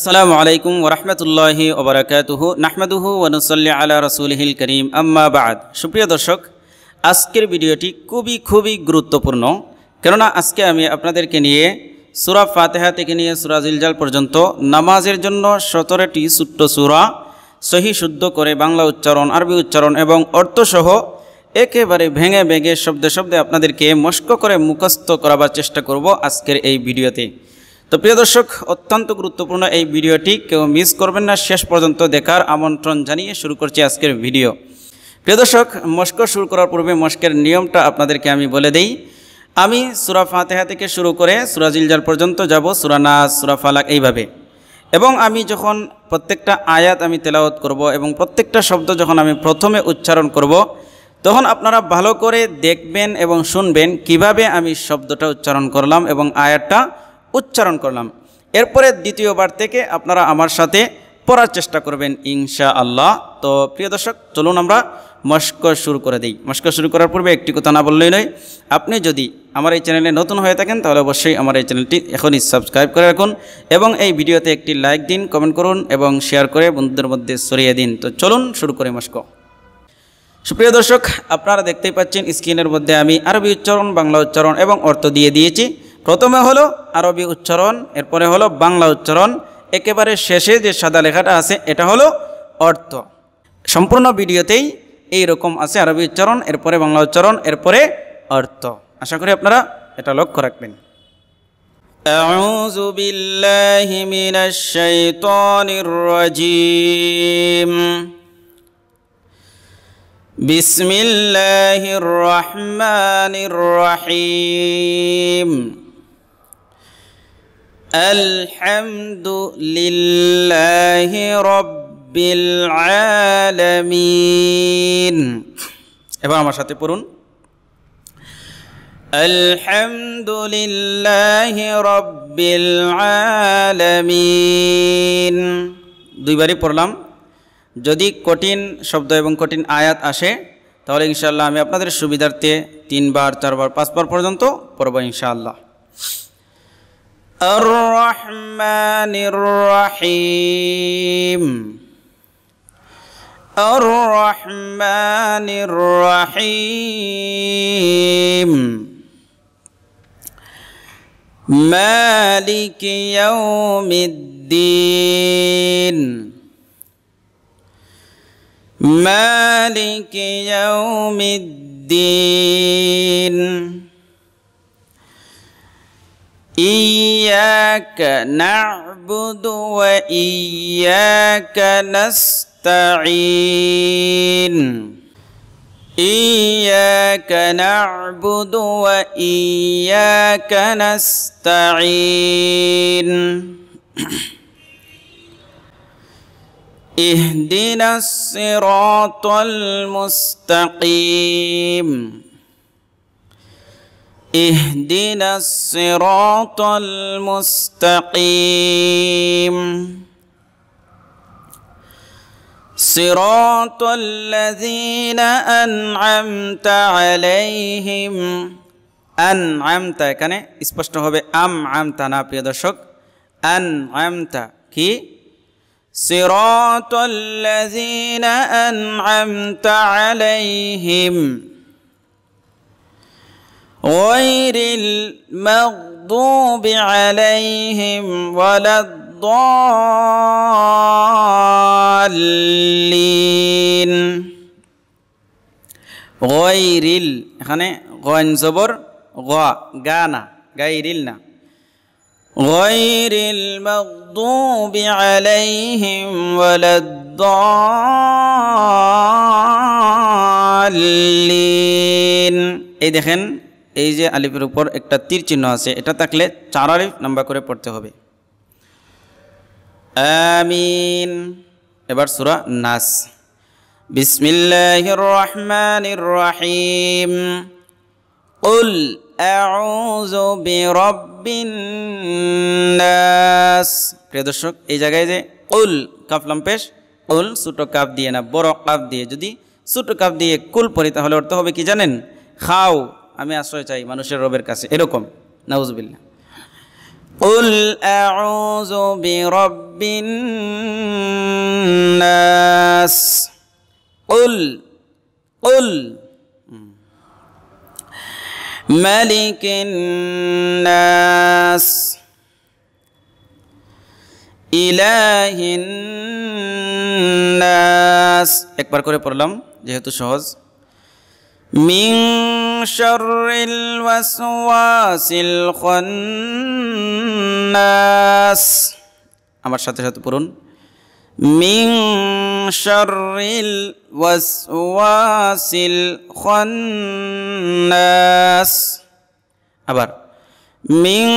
আসসালামু আলাইকুম ওরহমতুল্লাহি ওবরাকাতুহু নাহমাদুহু ওয়ানুসল্লি আলা রসুলহিল করিম আম্মা বাদ সুপ্রিয় দর্শক আজকের ভিডিওটি খুবই খুবই গুরুত্বপূর্ণ কেননা আজকে আমি আপনাদেরকে নিয়ে সুরা ফাতেহা থেকে নিয়ে সুরা জিলজাল পর্যন্ত নামাজের জন্য সতেরোটি ছোট্ট সুরা সহি শুদ্ধ করে বাংলা উচ্চারণ আরবি উচ্চারণ এবং অর্থসহ একেবারে ভেঙে ভেঙে শব্দে শব্দে আপনাদেরকে মস্ক করে মুখস্থ করাবার চেষ্টা করব আজকের এই ভিডিওতে তো প্রিয় দর্শক অত্যন্ত গুরুত্বপূর্ণ এই ভিডিওটি কেউ মিস করবেন না শেষ পর্যন্ত দেখার আমন্ত্রণ জানিয়ে শুরু করছি আজকের ভিডিও প্রিয় দর্শক মস্ক শুরু করার পূর্বে মস্কের নিয়মটা আপনাদেরকে আমি বলে দিই আমি সুরা ফাতেহা থেকে শুরু করে সুরা জিলজাল পর্যন্ত যাব সুরা নাস সুরা ফালাক এইভাবে এবং আমি যখন প্রত্যেকটা আয়াত আমি তেলাওত করব এবং প্রত্যেকটা শব্দ যখন আমি প্রথমে উচ্চারণ করব তখন আপনারা ভালো করে দেখবেন এবং শুনবেন কিভাবে আমি শব্দটা উচ্চারণ করলাম এবং আয়াতটা উচ্চারণ করলাম এরপরে দ্বিতীয়বার থেকে আপনারা আমার সাথে পড়ার চেষ্টা করবেন ইনশা আল্লাহ তো প্রিয় দর্শক চলুন আমরা মস্ক শুরু করে দিই মস্ক শুরু করার পূর্বে একটি কথা না বললেই নয় আপনি যদি আমার এই চ্যানেলে নতুন হয়ে থাকেন তাহলে অবশ্যই আমার এই চ্যানেলটি এখনই সাবস্ক্রাইব করে রাখুন এবং এই ভিডিওতে একটি লাইক দিন কমেন্ট করুন এবং শেয়ার করে বন্ধুদের মধ্যে সরিয়ে দিন তো চলুন শুরু করে মস্ক সুপ্রিয় দর্শক আপনারা দেখতেই পাচ্ছেন স্ক্রিনের মধ্যে আমি আরবি উচ্চারণ বাংলা উচ্চারণ এবং অর্থ দিয়ে দিয়েছি প্রথমে হলো আরবি উচ্চারণ এরপরে হলো বাংলা উচ্চারণ একেবারে শেষে যে সাদা লেখাটা আছে এটা হলো অর্থ সম্পূর্ণ ভিডিওতেই এই রকম আছে আরবি উচ্চারণ এরপরে বাংলা উচ্চারণ এরপরে অর্থ আশা করি আপনারা এটা লক্ষ্য রাখবেন أعوذ بالله রহিম الحمد لله رب العالمين এবার আমার সাথে পড়ুন الحمد لله رب العالمين দুইবারই পড়লাম যদি কঠিন শব্দ এবং কঠিন আয়াত আসে তাহলে ইনশাল্লাহ আমি আপনাদের সুবিধার্থে তিনবার চারবার পাঁচবার পর্যন্ত পড়ব ইনশাআল্লাহ الرحمن الرحيم الرحمن الرحيم مالك يوم الدين مالك يوم الدين إياك نعبد وإياك نستعين إياك نعبد وإياك نستعين اهدنا الصراط المستقيم اهدنا الصراط المستقيم صراط الذين أنعمت عليهم أنعمت এখানে স্পষ্ট হবে أنعمت না প্রিয় দর্শক أنعمت كي صراط الذين أنعمت عليهم غير المغضوب عليهم ولا الضالين غير ال خانه غين زبر غا غانا غير النا غير المغضوب عليهم ولا الضالين এই إيه দেখেন এই যে আলিফের উপর একটা তীর চিহ্ন আছে এটা থাকলে চার আলিফ নাম্বার করে পড়তে হবে আমিন এবার সুরা নাস বিসমিল্লাহির রহমানির রহিম উল أعوذ برب الناس প্রিয় দর্শক এই জায়গায় যে উল কাফলাম পেশ উল ছোটো কাপ দিয়ে না বড় কাপ দিয়ে যদি ছোট কাপ দিয়ে কুল পড়ি তাহলে অর্থ হবে কি জানেন খাও আমি আশ্রয় চাই মানুষের রবের কাছে এরকম নাউজবিল্লা قل أعوذ برب الناس قل قل ملك الناس ইলাহিন নাস একবার করে পড়লাম যেহেতু সহজ من شر الوسواس الخناس আমার সাথে সাথে পড়ুন من شر الوسواس الخناس আবার من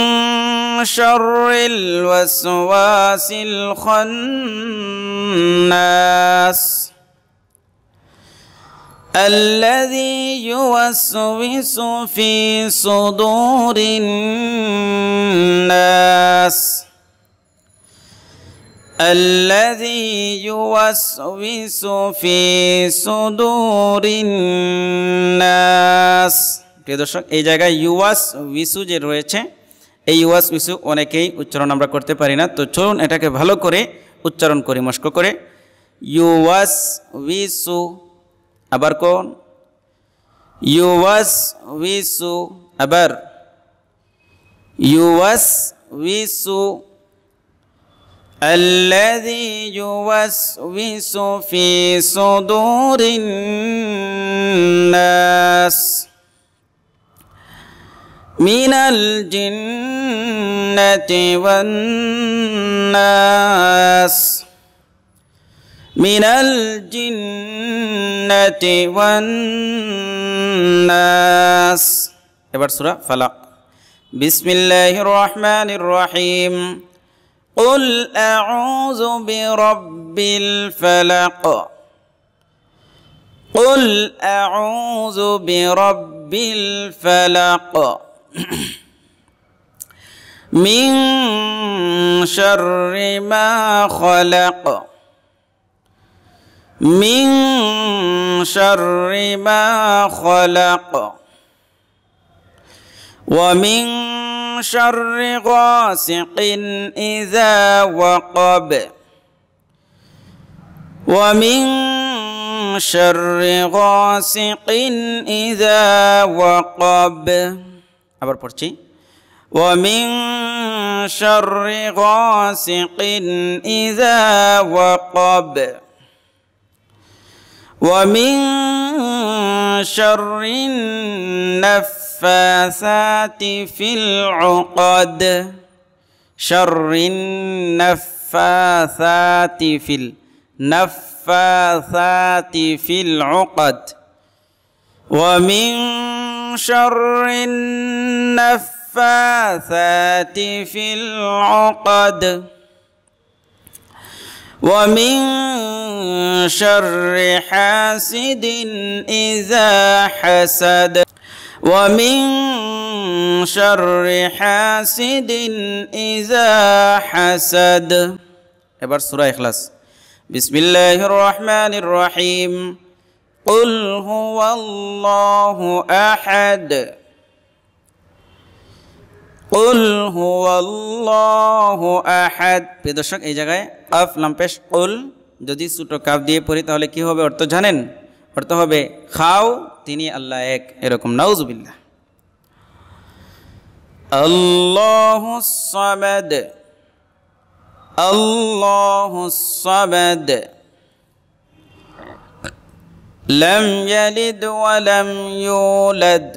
شر الوسواس الخناس الذي يوسوس في صدور الناس الذي يوسوس في صدور الناس প্রিয় দর্শক এই জায়গায় ইউয়াস উইসু যে রয়েছে এই ইউয়াস উইসু অনেকেই উচ্চারণ আমরা করতে পারি না তো চলুন এটাকে ভালো করে উচ্চারণ করি মস্ক করে ইউয়াস উইসু अबर कौन युवस विसु अबर युवस विसु الذي يوسوس في صدور الناس من الجنة والناس من الجنة والناس এবার সূরা ফালাক الله الرحمن الرحيم قل أعوذ برب الفلق قل أعوذ برب الفلق من شر ما خلق من شر ما خلق ومن شر غاسق إذا وقب ومن شر غاسق إذا وقب أبر برشي ومن شر غاسق إذا وقب ومن شر النفاثات في العقد شر النفاثات في النفاثات في العقد ومن شر النفاثات في العقد ومن شر حاسد إذا حسد ومن شر حاسد إذا حسد এবার সূরা ইখলাস الله الرحمن الرحيم قل هو الله أحد উল হুয়াল্লাহু আহাদ প্রিয় দর্শক এই জায়গায় আফ লাম্পেশ উল যদি সুটো কাপ দিয়ে পড়ি তাহলে কি হবে অর্থ জানেন অর্থ হবে খাও তিনি আল্লাহ এক এরকম নাউজবিল্লা আল্লাহু সামাদ আল্লাহু সামাদ لم يلد ولم يولد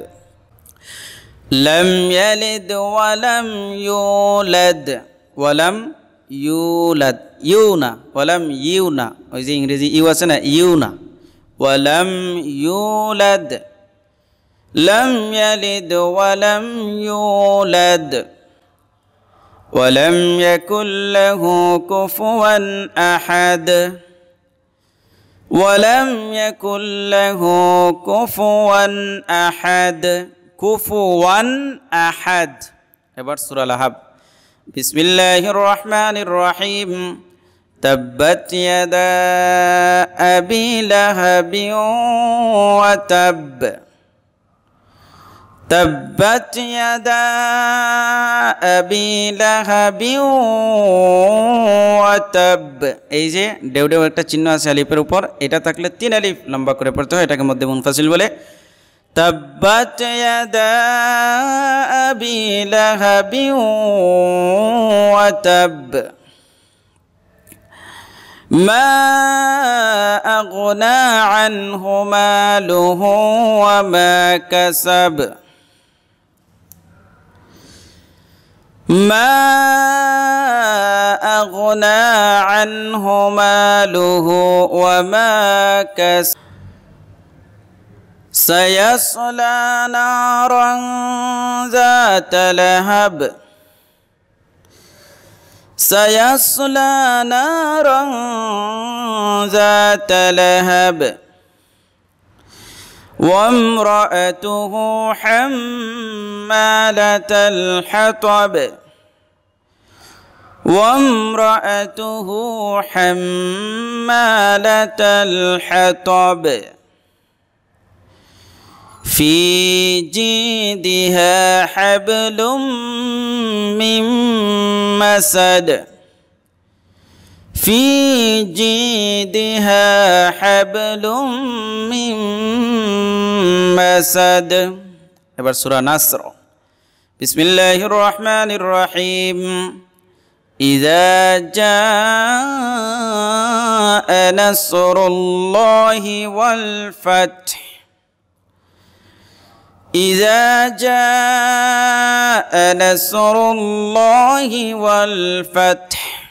لم يلد ولم يولد ولم يولد يونا ولم يونا وزي انجليزي ইংরেজি ইউ ولم يولد لم يلد ولم يولد ولم يكن له كفوا أحد ولم يكن له كفوا أحد কুফুয়ান আহাদ এবার সুরাল আহাব বিসমিল্লাহ রহমান রহিম تبت يدا أبي لهب وتب تبت يدا أبي لهب এই যে ডেউ ডেউ একটা চিহ্ন আছে আলিফের উপর এটা থাকলে তিন আলিফ লম্বা করে পড়তে হয় এটাকে মধ্যে মুনফাসিল বলে تبت يدا ابي لهب وتب ما اغنى عنه ماله وما كسب ما اغنى عنه ماله وما كسب سيصلى نارا ذات لهب سيصلى نارا ذات لهب وامرأته حمالة الحطب وامرأته حمالة الحطب في جيدها حبل من مسد في جيدها حبل من مسد এবার সূরা নাসর بسم الله الرحمن الرحيم إذا جاء نصر الله والفتح إذا جاء نصر الله والفتح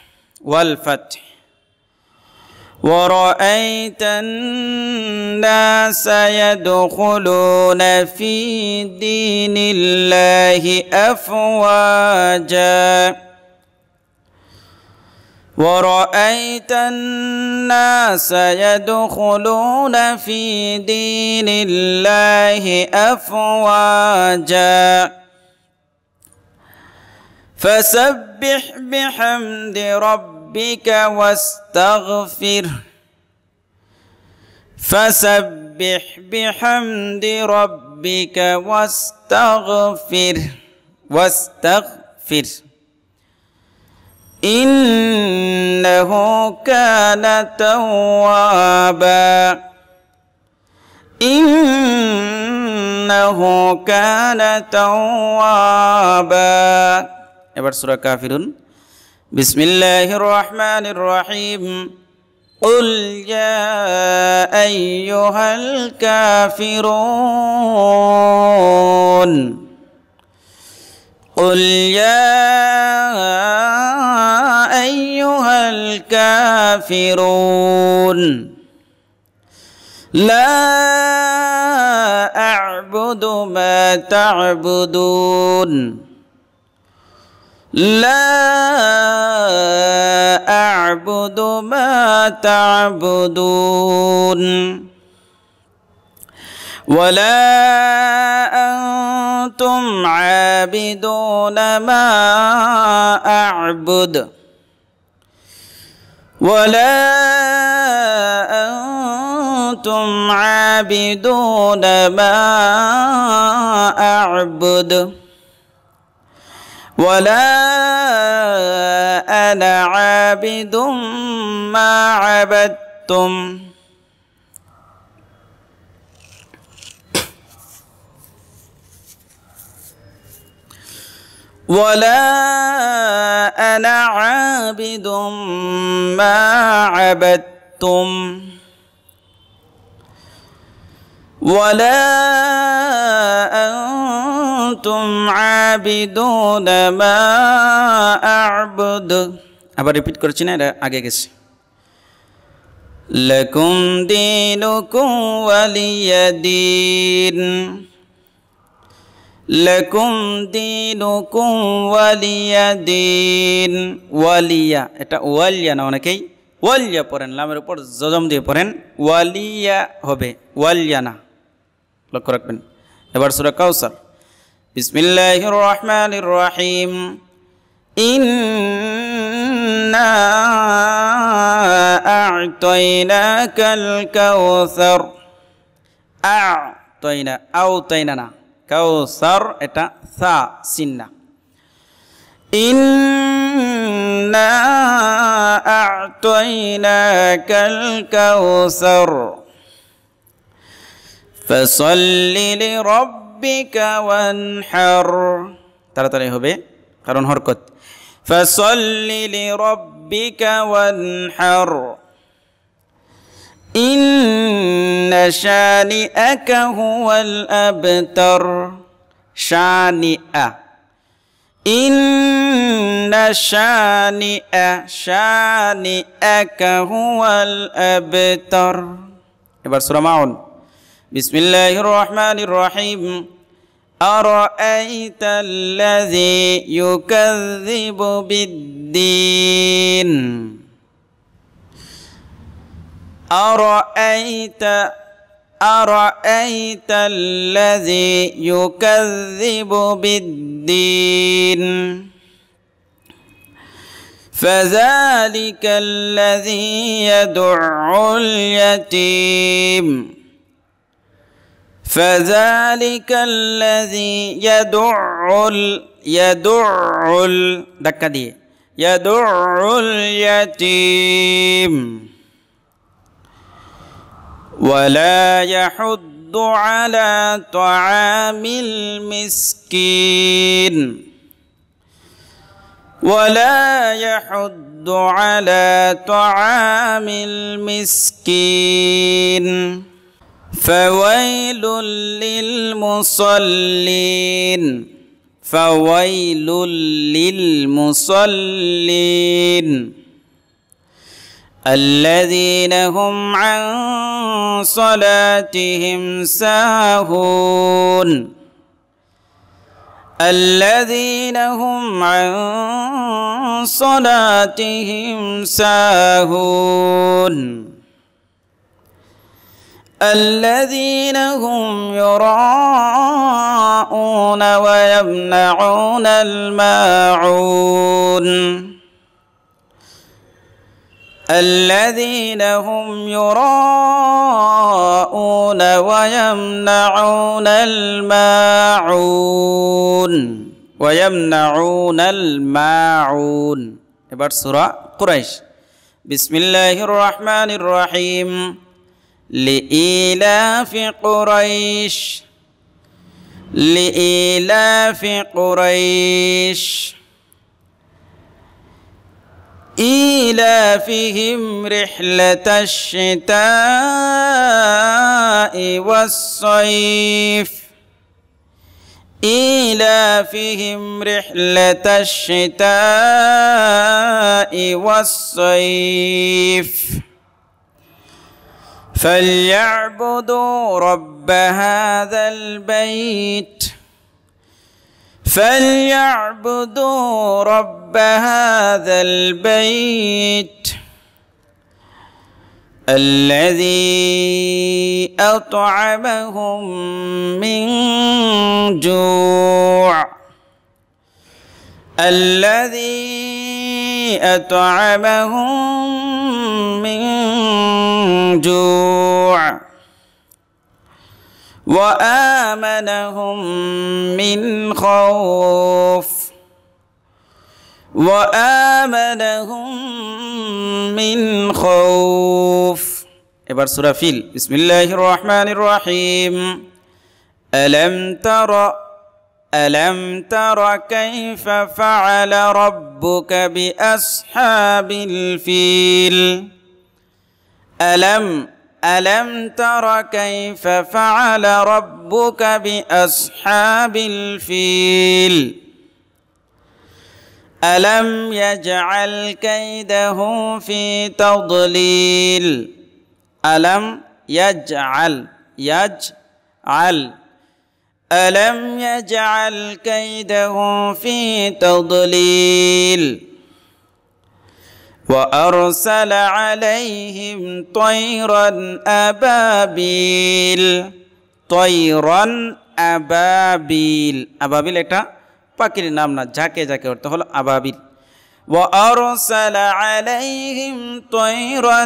والفتح ورأيت الناس يدخلون في دين الله أفواجاً ورأيت الناس يدخلون في دين الله أفواجا فسبح بحمد ربك واستغفر فسبح بحمد ربك واستغفر, واستغفر إنه كان توابا إنه كان توابا এবার সূরা কাফিরুন الله الرحمن الرحيم قل يا أيها الكافرون قل يا ايها الكافرون لا اعبد ما تعبدون لا اعبد ما تعبدون ولا أن أنتم عابدون ما أعبد ولا أنتم عابدون ما أعبد ولا أنا عابد ما عبدتم ولا أنا عابد ما عبدتم ولا أنتم عابدون ما أعبد أبا রিপিট করছি না لكم دينكم ولي دين লেকুম দিনুকুম ওয়ালিয়া দিন ওয়ালিয়া এটা ওয়ালিয়া না অনেকেই ওয়ালিয়া পড়েন লামের উপর জজম দিয়ে পড়েন ওয়ালিয়া হবে ওয়ালিয়া না লক্ষ্য রাখবেন এবার সুরা কাউসার বিসমিল্লাহ রহমান রহিম إنا أعطيناك الكوثر أعطينا না كوثر اتا ثا سنة إنا أعطيناك الكوثر فصل لربك وانحر هو بي قرون هركت فصل لربك وانحر إن شانئك هو الأبتر شانئ إن شانئ شانئك هو الأبتر سورة معون بسم الله الرحمن الرحيم أرأيت الذي يكذب بالدين أرأيت أرأيت الذي يكذب بالدين فذلك الذي يدع اليتيم فذلك الذي يدع ال يدع ال يدع اليتيم ولا يحض على طعام المسكين ولا يحض على طعام المسكين فويل للمصلين فويل للمصلين الذين هم عن صلاتهم ساهون الذين هم عن صلاتهم ساهون الذين هم يراءون ويمنعون الماعون الذين هم يراءون ويمنعون الماعون ويمنعون الماعون এবার সূরা কুরাইশ الله الرحمن الرحيم لإيلاف قريش لإيلاف قريش إيلافهم رحلة الشتاء والصيف إيلافهم رحلة الشتاء والصيف فليعبدوا رب هذا البيت فليعبدوا رب هذا البيت الذي أطعمهم من جوع الذي أطعمهم من جوع وآمنهم من خوف وآمنهم من خوف إبر سورة فيل بسم الله الرحمن الرحيم ألم تر ألم تر كيف فعل ربك بأصحاب الفيل ألم ألم تر كيف فعل ربك بأصحاب الفيل ألم يجعل كيده في تضليل ألم يجعل يجعل ألم يجعل كيده في تضليل وارسل عليهم طيرا ابابيل طيرا أبابيل أبابيل একটা باكر نامنا جاكي جاكي ঝাঁকে অর্থ أبابيل وأرسل عليهم طيرا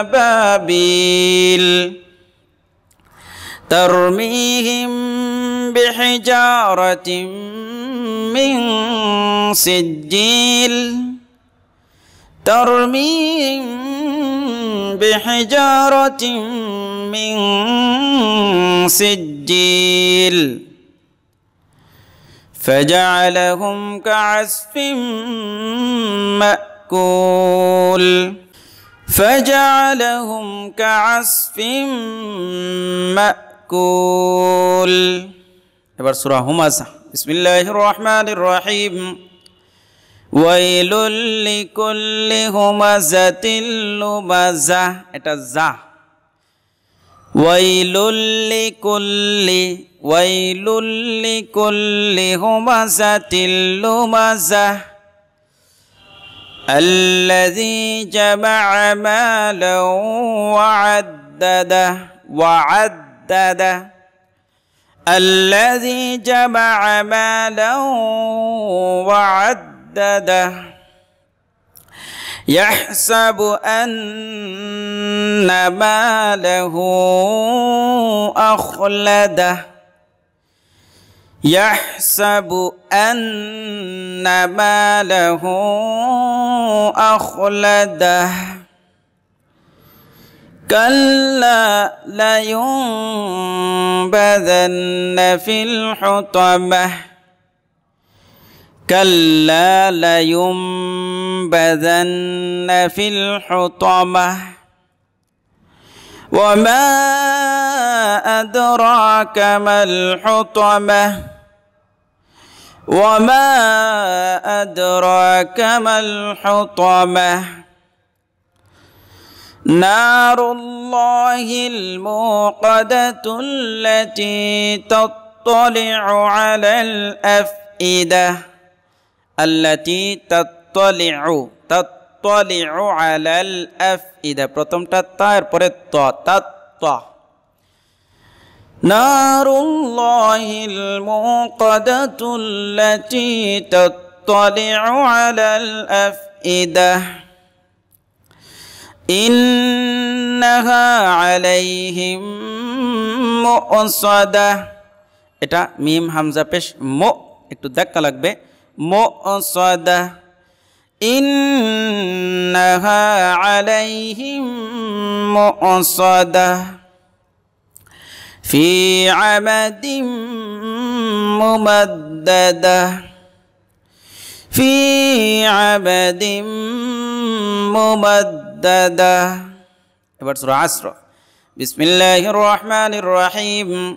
أبابيل ترميهم بحجارة من سجيل من بحجارة من سجيل فجعلهم كعسف مأكول فجعلهم كعسف مأكول بسم الله الرحمن الرحيم ويل لكل همزه لمزه এটা যা ويل لكل ويل لكل همزه لمزه الذي جمع مالا وعدده وعدده الذي جمع مالا وعدده محدده يحسب أن ماله أخلده يحسب أن ماله أخلده كلا لينبذن في الحطمه كلا لينبذن في الحطمة وما أدراك ما الحطمة وما أدراك ما الحطمة نار الله الموقدة التي تطلع على الأفئدة আল্লাতি তাত্তলিউ তাত্তলিউ আলাল আফইদা প্রথমটা তা এরপরে ত তাত্ত نار الله الموقدة التي تطلع على الأفئدة ইন্নাহা আলাইহিম মুসাদা এটা মিম হামজা পেশ মো একটু ধাক্কা লাগবে مؤصدة إنها عليهم مؤصدة في عمد ممددة في عبد ممددة بسم الله الرحمن الرحيم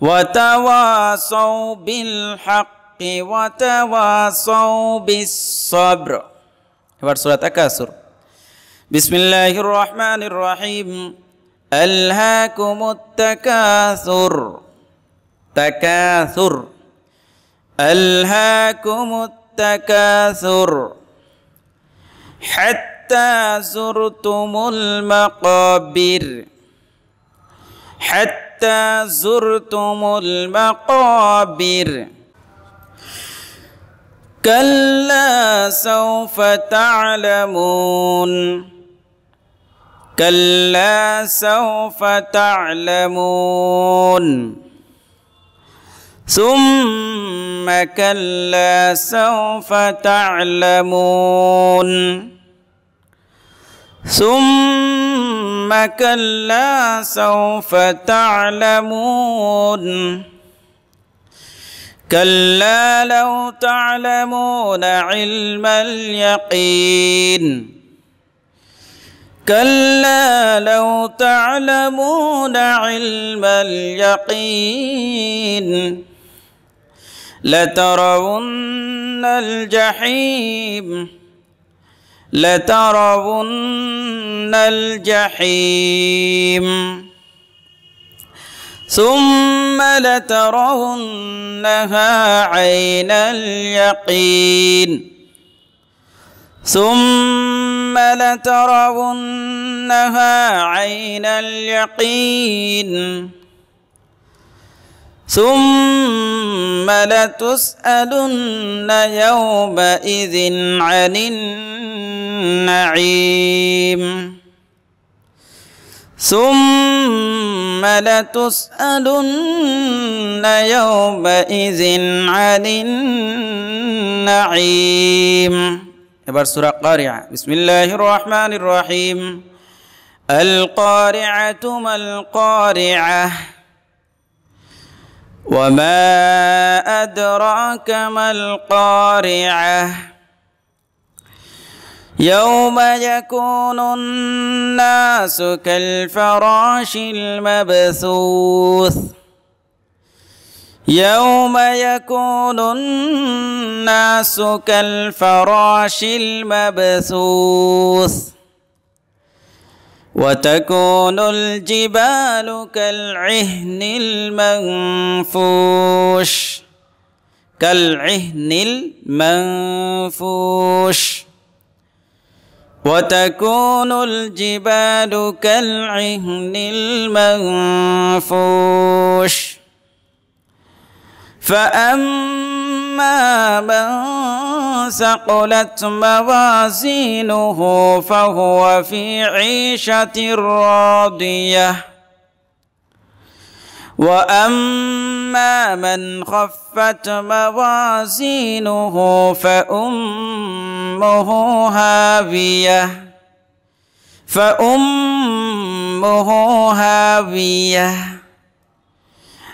وتواصوا بالحق وتواصوا بالصبر هذا سورة তাকাসুর بسم الله الرحمن الرحيم ألهاكم التكاثر تكاثر ألهاكم التكاثر حتى زرتم المقابر حتى حتى زرتم المقابر كلا سوف تعلمون كلا سوف تعلمون ثم كلا سوف تعلمون ثم كلا سوف تعلمون كلا لو تعلمون علم اليقين كلا لو تعلمون علم اليقين لترون الجحيم لترون الجحيم ثم لترونها عين اليقين ثم لترونها عين اليقين ثم لتسألن يومئذ عن النعيم ثم لتسألن يومئذ عن النعيم سورة قارعة بسم الله الرحمن الرحيم القارعة ما القارعة وما أدراك ما القارعة يوم يكون الناس كالفراش المبثوث يوم يكون الناس كالفراش المبثوث وتكون الجبال كالعهن المنفوش كالعهن المنفوش وتكون الجبال كالعهن المنفوش فأما من ثقلت موازينه فهو في عيشة راضية وأما من خفت موازينه فأمه هاوية فأمه هاوية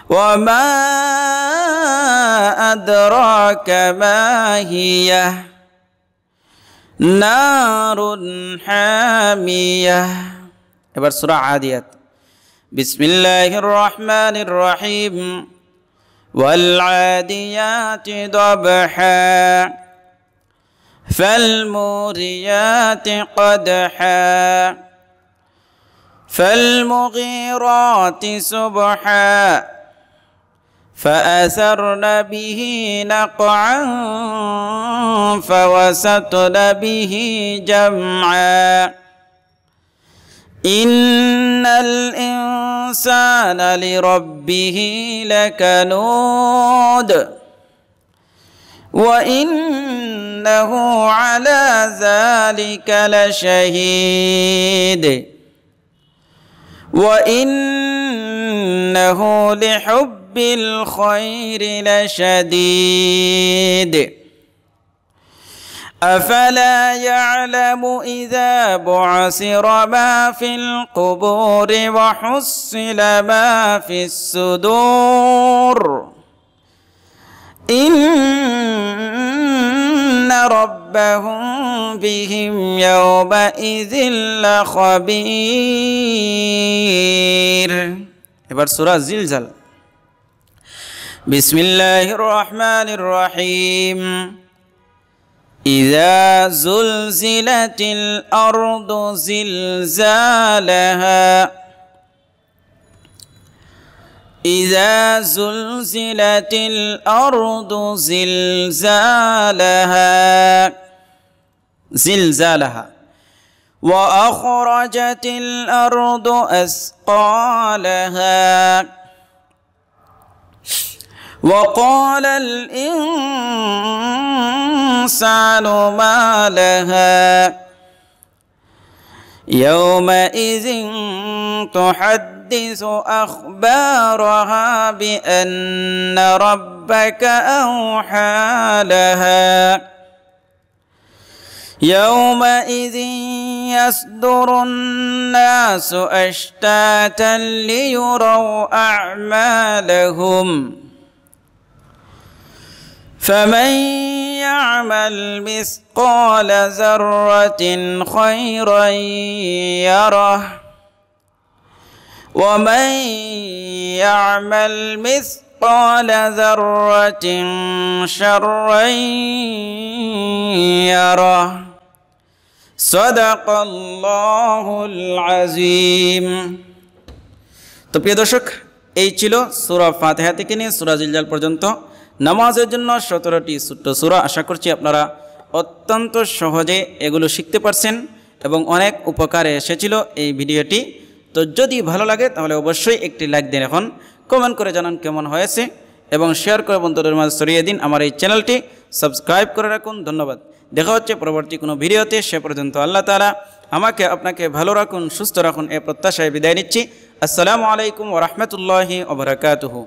وما أدراك ما هي نار حامية এবার সূরা بسم الله الرحمن الرحيم والعاديات ضبحا فالموريات قدحا فالمغيرات سبحا فأثرن به نقعا فوسطن به جمعا إن الإنسان لربه لكنود وإنه على ذلك لشهيد وإنه لحب بالخير لشديد أفلا يعلم إذا بعثر ما في القبور وحصل ما في الصدور إن ربهم بهم يومئذ لخبير এবার সুরা জিলজাল بسم الله الرحمن الرحيم إذا زلزلت الأرض زلزالها إذا زلزلت الأرض زلزالها زلزالها وأخرجت الأرض أثقالها وقال الإنسان ما لها يومئذ تحدث أخبارها بأن ربك أوحى لها يومئذ يصدر الناس أشتاتا ليروا أعمالهم فمن يعمل مثقال ذرة خيرا يره ومن يعمل مثقال ذرة شرا يره صدق الله العظيم তো প্রিয় দর্শক এই ছিল সুরা ফাতেহা থেকে নিয়ে সুরা জিলজাল পর্যন্ত নামাজের জন্য সতেরোটি ছোট্ট সুরা আশা করছি আপনারা অত্যন্ত সহজে এগুলো শিখতে পারছেন এবং অনেক উপকারে এসেছিল এই ভিডিওটি তো যদি ভালো লাগে তাহলে অবশ্যই একটি লাইক দিন এখন কমেন্ট করে জানান কেমন হয়েছে এবং শেয়ার করে বন্ধুদের মাঝে সরিয়ে দিন আমার এই চ্যানেলটি সাবস্ক্রাইব করে রাখুন ধন্যবাদ দেখা হচ্ছে পরবর্তী কোনো ভিডিওতে সে পর্যন্ত আল্লাহ তালা আমাকে আপনাকে ভালো রাখুন সুস্থ রাখুন এ প্রত্যাশায় বিদায় নিচ্ছি আসসালামু আলাইকুম ওরহমতুল্লাহি ওবরাকাতহু